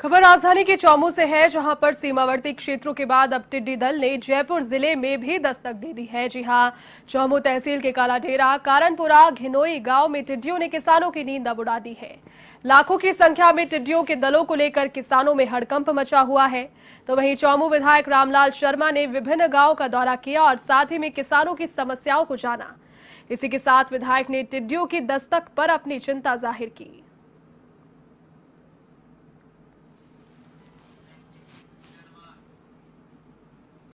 खबर राजधानी के चौमू से है जहां पर सीमावर्ती क्षेत्रों के बाद अब टिड्डी दल ने जयपुर जिले में भी दस्तक दे दी है जी हां चौमू तहसील के कालाडेरा कारनपुरा घिनोई गांव में टिड्डियों ने किसानों की नींद अब उड़ा दी है लाखों की संख्या में टिड्डियों के दलों को लेकर किसानों में हड़कंप मचा हुआ है तो वहीं चौमू विधायक रामलाल शर्मा ने विभिन्न गाँव का दौरा किया और साथ ही में किसानों की समस्याओं को जाना इसी के साथ विधायक ने टिड्डियों की दस्तक पर अपनी चिंता जाहिर की